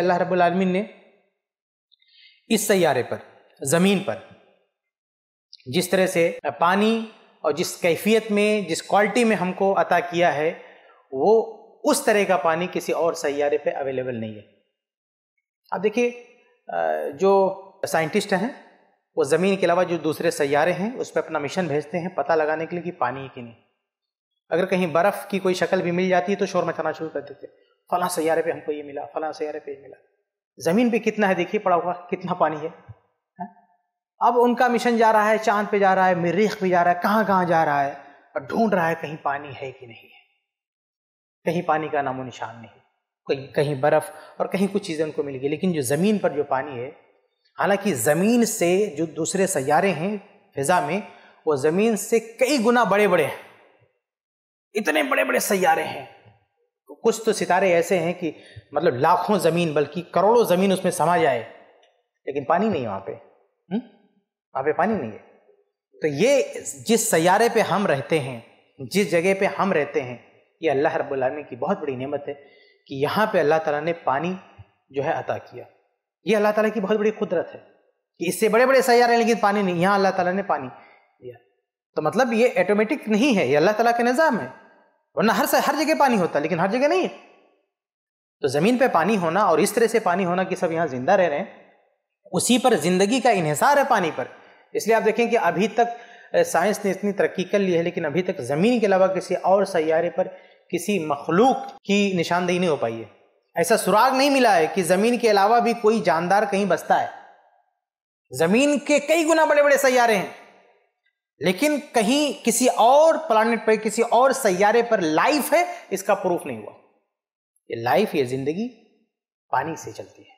अल्लाह रब्बुल आलमीन ने इस सैारे पर ज़मीन पर जिस तरह से पानी और जिस कैफियत में जिस क्वालिटी में हमको अता किया है वो उस तरह का पानी किसी और सैारे पे अवेलेबल नहीं है अब देखिए जो साइंटिस्ट हैं वो ज़मीन के अलावा जो दूसरे सैारे हैं उस पर अपना मिशन भेजते हैं पता लगाने के लिए कि पानी है कि नहीं अगर कहीं बर्फ़ की कोई शक्ल भी मिल जाती है तो शोर मचाना शुरू कर देते हैं फला सैारे पे हमको ये मिला फला सैारे पे ये मिला ज़मीन पे कितना है देखिए पड़ा हुआ कितना पानी है, है हाँ? अब उनका मिशन जा रहा है चांद पे जा रहा है मरीख पे जा रहा है कहाँ कहाँ जा रहा है और ढूंढ रहा है कहीं पानी है कि नहीं है कहीं पानी का नामो निशान नहीं कहीं कहीं बर्फ़ और कहीं कुछ चीज़ें उनको मिल गई लेकिन जो ज़मीन पर जो पानी है हालांकि ज़मीन से जो दूसरे सैारे हैं फिज़ा में वो ज़मीन से कई गुना बड़े बड़े हैं इतने बड़े बड़े सैारे हैं कुछ तो सितारे ऐसे हैं कि मतलब लाखों ज़मीन बल्कि करोड़ों ज़मीन उसमें समा जाए लेकिन पानी नहीं वहाँ पे हुँ? हम्म? वहाँ पे पानी नहीं है तो ये जिस सयारे पे हम रहते हैं जिस जगह पे हम रहते हैं ये अल्लाह रब्बुल की बहुत बड़ी नेमत है कि यहाँ पे अल्लाह ताला ने पानी जो है अता किया ये अल्लाह ताला की बहुत बड़ी कुदरत है कि इससे बड़े बड़े सैारे हैं लेकिन पानी नहीं यहाँ अल्लाह ताला ने पानी दिया तो मतलब ये ऑटोमेटिक नहीं है ये अल्लाह ताला का निज़ाम है वरना हर हर जगह पानी होता लेकिन हर जगह नहीं है तो जमीन पे पानी होना और इस तरह से पानी होना कि सब यहाँ जिंदा रह रहे हैं उसी पर जिंदगी का इन्हिसार है पानी पर इसलिए आप देखें कि अभी तक साइंस ने इतनी तरक्की कर ली है लेकिन अभी तक ज़मीन के अलावा किसी और सैारे पर किसी मखलूक की निशानदेही नहीं हो पाई है ऐसा सुराग नहीं मिला है कि ज़मीन के अलावा भी कोई जानदार कहीं बसता है ज़मीन के कई गुना बड़े बड़े सैारे हैं लेकिन कहीं किसी और प्लानिट पर किसी और सैयारे पर लाइफ है इसका प्रूफ नहीं हुआ ये लाइफ ये जिंदगी पानी से चलती है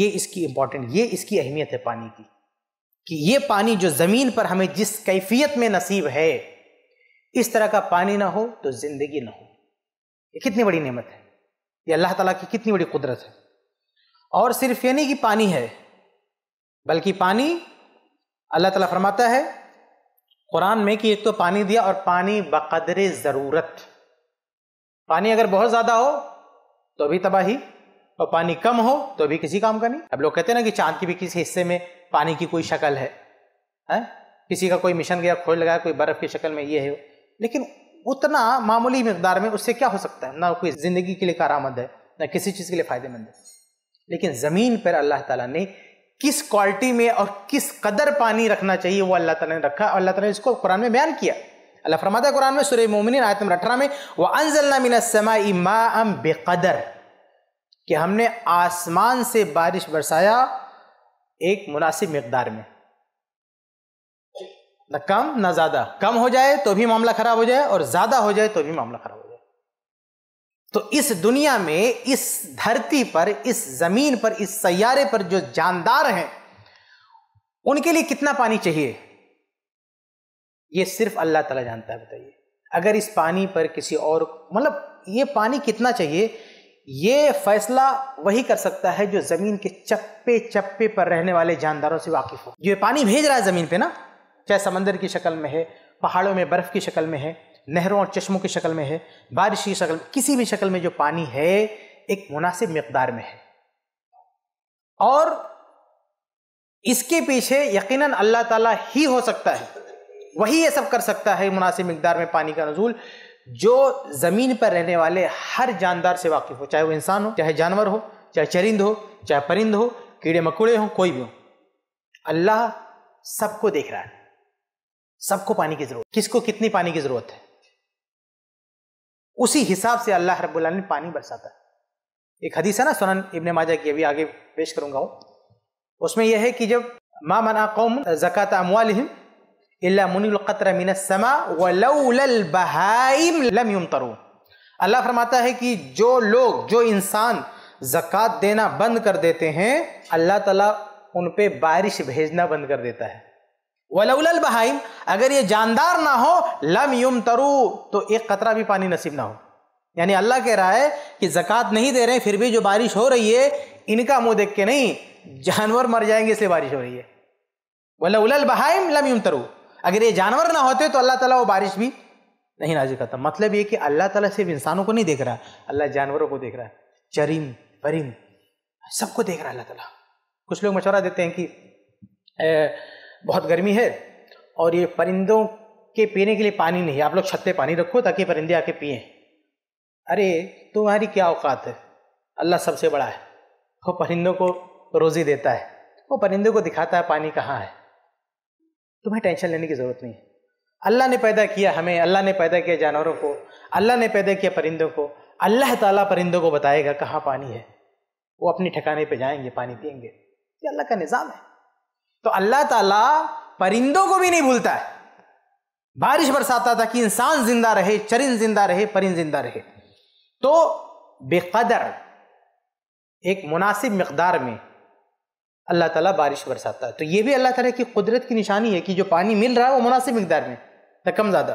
ये इसकी इंपॉर्टेंट ये इसकी अहमियत है पानी की कि ये पानी जो ज़मीन पर हमें जिस कैफियत में नसीब है इस तरह का पानी ना हो तो ज़िंदगी ना हो ये कितनी बड़ी नेमत है ये अल्लाह ताला की कितनी बड़ी कुदरत है और सिर्फ ये नहीं कि पानी है बल्कि पानी अल्लाह ताला फरमाता है कुरान में कि एक तो पानी दिया और पानी बकदरे ज़रूरत पानी अगर बहुत ज़्यादा हो तो भी तबाही और पानी कम हो तो भी किसी काम का नहीं अब लोग कहते हैं ना कि चांद की भी किसी हिस्से में पानी की कोई शक्ल है हैं किसी का कोई मिशन गया खोज लगाया कोई बर्फ़ की शक्ल में ये है लेकिन उतना मामूली मकदार में उससे क्या हो सकता है ना कोई ज़िंदगी के लिए कारामद है ना किसी चीज़ के लिए फ़ायदेमंद है लेकिन ज़मीन पर अल्लाह ताला ने किस क्वालिटी में और किस कदर पानी रखना चाहिए वो अल्लाह तला ने रखा और अल्लाह तला ने इसको कुरान में बयान किया अल्लाह फरमाता है कुरान में सुरह मोमिन आयत नंबर अठारह में वह अनजल्ला मिनसमा इमाम बेकदर कि हमने आसमान से बारिश बरसाया एक मुनासिब मकदार में ना कम ना ज़्यादा कम हो जाए तो भी मामला ख़राब हो जाए और ज़्यादा हो जाए तो भी मामला ख़राब हो तो इस दुनिया में इस धरती पर इस जमीन पर इस सैारे पर जो जानदार हैं उनके लिए कितना पानी चाहिए ये सिर्फ अल्लाह ताला जानता है बताइए अगर इस पानी पर किसी और मतलब ये पानी कितना चाहिए ये फैसला वही कर सकता है जो जमीन के चप्पे चप्पे पर रहने वाले जानदारों से वाकिफ हो जो ये पानी भेज रहा है जमीन पे ना चाहे समंदर की शक्ल में है पहाड़ों में बर्फ की शक्ल में है नहरों और चश्मों की शक्ल में है बारिश की शक्ल किसी भी शक्ल में जो पानी है एक मुनासिब मकदार में है और इसके पीछे यकीनन अल्लाह ताला ही हो सकता है वही ये सब कर सकता है मुनासिब मकदार में पानी का नजूल जो ज़मीन पर रहने वाले हर जानदार से वाकिफ़ हो चाहे वो इंसान हो चाहे जानवर हो चाहे चरिंद हो चाहे परिंद हो कीड़े मकोड़े हों कोई भी हो अल्लाह सबको देख रहा है सबको पानी की ज़रूरत किसको कितनी पानी की ज़रूरत है उसी हिसाब से अल्लाह रब्बुल ने पानी बरसाता है एक हदीस है ना सुनन इबन माजा की अभी आगे पेश करूंगा हूं उसमें यह है कि जब मा मना कौम जक़ात अमवालहिम इल्ला मुनिलक़तर मिन समा वलौलल बहाइम लम अल्लाह फरमाता है कि जो लोग जो इंसान ज़क़़त देना बंद कर देते हैं अल्लाह ताला उन पे बारिश भेजना बंद कर देता है वलउल बहाइम अगर ये जानदार ना हो लम युम तरु तो एक कतरा भी पानी नसीब ना हो यानी अल्लाह कह रहा है कि जक़ात नहीं दे रहे फिर भी जो बारिश हो रही है इनका मुंह देख के नहीं जानवर मर जाएंगे इसलिए बारिश हो रही है वल उल बहाइम लम युम तरु अगर ये जानवर ना होते तो अल्लाह तला वो बारिश भी नहीं नाजिक करता मतलब ये कि अल्लाह तला सिर्फ इंसानों को नहीं देख रहा अल्लाह जानवरों को देख रहा है चरिम परिम सबको देख रहा है अल्लाह तला कुछ लोग मशवरा देते हैं कि बहुत गर्मी है और ये परिंदों के पीने के लिए पानी नहीं आप लोग छत पे पानी रखो ताकि परिंदे आके पिए अरे तुम्हारी क्या औकात है अल्लाह सबसे बड़ा है वो परिंदों को रोज़ी देता है वो परिंदों को दिखाता है पानी कहाँ है तुम्हें टेंशन लेने की ज़रूरत नहीं है अल्लाह ने पैदा किया हमें अल्लाह ने पैदा किया जानवरों को अल्लाह ने पैदा किया परिंदों को अल्लाह ताला परिंदों को बताएगा कहाँ पानी है वो अपने ठिकाने पे जाएंगे पानी पियेंगे ये अल्लाह का निज़ाम है तो अल्लाह ताला परिंदों को भी नहीं भूलता है बारिश बरसाता था कि इंसान जिंदा रहे चरिंद जिंदा रहे परिंद जिंदा रहे तो बेकदर एक मुनासिब मकदार में अल्लाह ताला बारिश बरसाता है तो ये भी अल्लाह ताला की कुदरत की निशानी है कि जो पानी मिल रहा है वो मुनासिब मकदार में न कम ज़्यादा